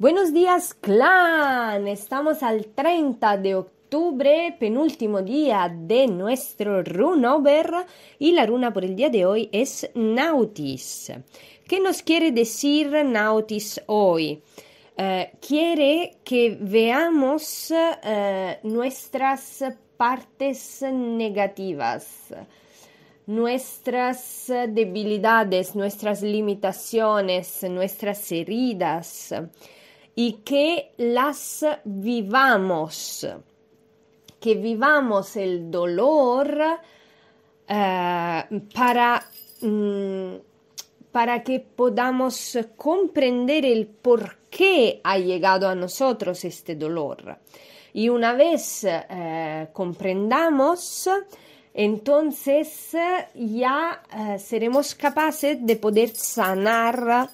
Buenos días, clan. Estamos al 30 de octubre, penúltimo día de nuestro runover y la runa por el día de hoy es Nautis. ¿Qué nos quiere decir Nautis hoy? Eh, quiere que veamos eh, nuestras partes negativas nuestras debilidades, nuestras limitaciones, nuestras heridas y que las vivamos, que vivamos el dolor eh, para, mm, para que podamos comprender el por qué ha llegado a nosotros este dolor. Y una vez eh, comprendamos, entonces ya eh, seremos capaces de poder sanar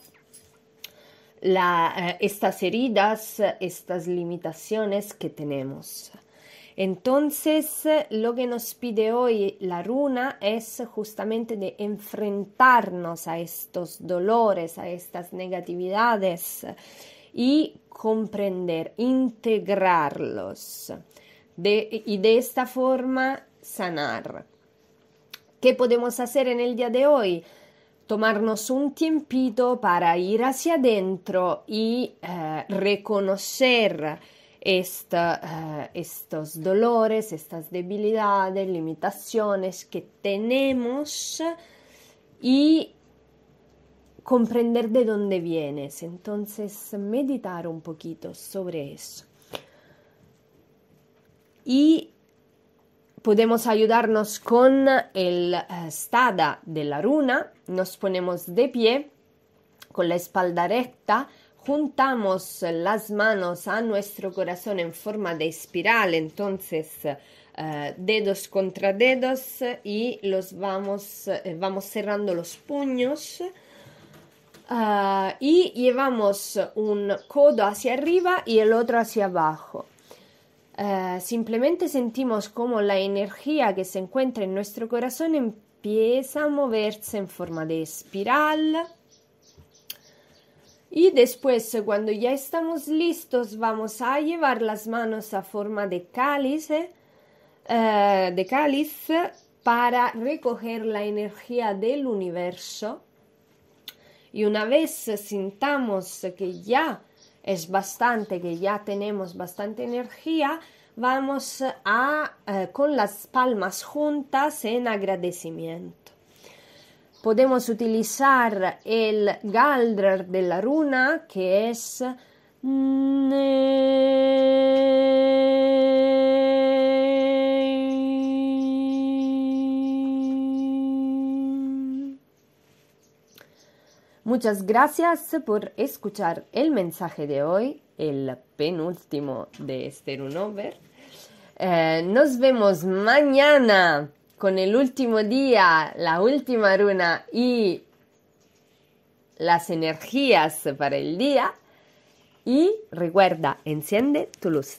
eh, estas heridas, estas limitaciones que tenemos. Entonces, lo que nos pide hoy la runa es justamente de enfrentarnos a estos dolores, a estas negatividades y comprender, integrarlos y de esta forma sanar. ¿Qué podemos hacer en el día de hoy? tomarnos un tiempito para ir hacia adentro y eh, reconocer eh, estos dolores, estas debilidades, limitaciones que tenemos y comprender de dónde vienes. Entonces, meditar un poquito sobre eso. Y podemos ayudarnos con eh, el eh, stada de la runa, nos ponemos de pie con la espalda recta, juntamos eh, las manos a nuestro corazón en forma de espiral, entonces dedos contra dedos y los vamos, vamos cerrando los puños. Ah, y llevamos un codo hacia arriba y el otro hacia abajo. Eh, simplemente sentimos como la energía que se encuentra en nuestro corazón empieza a moverse en forma de espiral. Y después, eh, cuando ya estamos listos, vamos a llevar las manos a forma de cáliz, eh, de cáliz para recoger la energía del universo. Y una vez sintamos que ya es bastante, que ya tenemos bastante energía, vamos a eh, con las palmas juntas en agradecimiento. Podemos utilizar el galdr de la runa que es... Muchas gracias por escuchar el mensaje de hoy, el penúltimo de este runover. Eh, nos vemos mañana con el último día, la última runa y las energías para el día. Y recuerda, enciende tu luz.